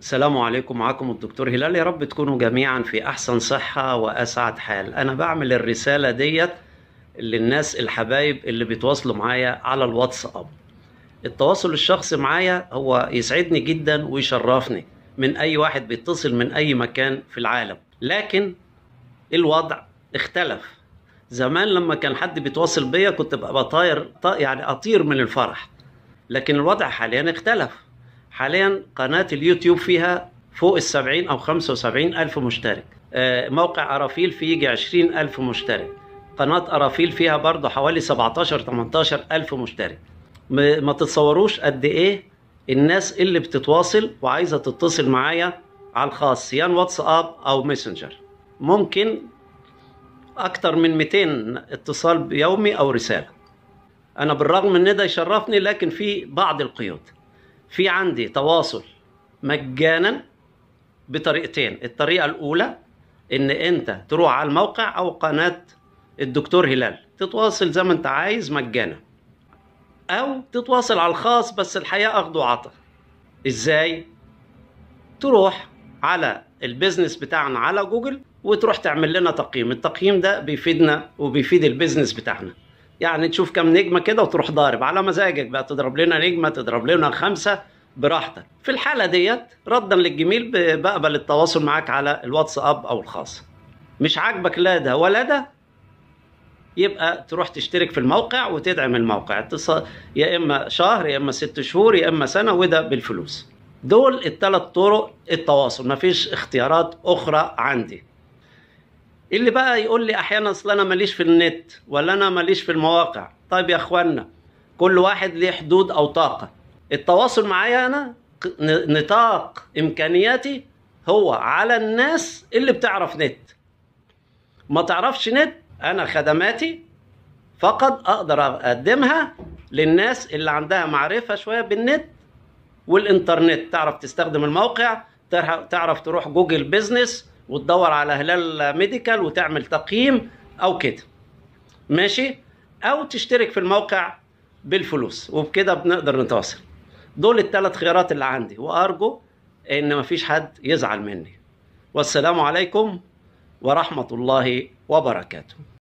السلام عليكم معكم الدكتور هلال يا رب تكونوا جميعا في احسن صحه واسعد حال انا بعمل الرساله ديت للناس الحبايب اللي بيتواصلوا معايا على الواتساب التواصل الشخصي معايا هو يسعدني جدا ويشرفني من اي واحد بيتصل من اي مكان في العالم لكن الوضع اختلف زمان لما كان حد بيتواصل بيا كنت ببقى طاير يعني اطير من الفرح لكن الوضع حاليا اختلف حاليا قناة اليوتيوب فيها فوق السبعين أو خمسة وسبعين ألف مشترك آه، موقع أرافيل فيه يجي عشرين ألف مشترك قناة أرافيل فيها برضه حوالي 17 18 ألف مشترك ما تتصوروش قد إيه الناس اللي بتتواصل وعايزة تتصل معايا على الخاص يان واتساب أو ميسنجر ممكن أكتر من 200 اتصال يومي أو رسالة أنا بالرغم إن ده يشرفني لكن في بعض القيود في عندي تواصل مجانا بطريقتين الطريقه الاولى ان انت تروح على الموقع او قناه الدكتور هلال تتواصل زي ما انت عايز مجانا او تتواصل على الخاص بس الحقيقه اخد وعطا ازاي تروح على البيزنس بتاعنا على جوجل وتروح تعمل لنا تقييم التقييم ده بيفيدنا وبيفيد البيزنس بتاعنا يعني تشوف كم نجمه كده وتروح ضارب على مزاجك بقى تضرب لنا نجمه تضرب لنا خمسه براحتك في الحاله ديت ردا للجميل بقبل التواصل معاك على الواتساب او الخاص مش عاجبك لا ده ولا ده يبقى تروح تشترك في الموقع وتدعم الموقع يا اما شهر يا اما ست شهور يا اما سنه وده بالفلوس دول الثلاث طرق التواصل مفيش اختيارات اخرى عندي اللي بقى يقول لي احيانا اصل انا ماليش في النت ولا انا ماليش في المواقع طيب يا اخوانا كل واحد ليه حدود او طاقه التواصل معايا انا نطاق امكانياتي هو على الناس اللي بتعرف نت ما تعرفش نت انا خدماتي فقط اقدر اقدمها للناس اللي عندها معرفه شويه بالنت والانترنت تعرف تستخدم الموقع تعرف تروح جوجل بيزنس وتدور على هلال ميديكال وتعمل تقييم او كده ماشي او تشترك في الموقع بالفلوس وبكده بنقدر نتواصل دول الثلاث خيارات اللي عندي وارجو ان مفيش حد يزعل مني والسلام عليكم ورحمه الله وبركاته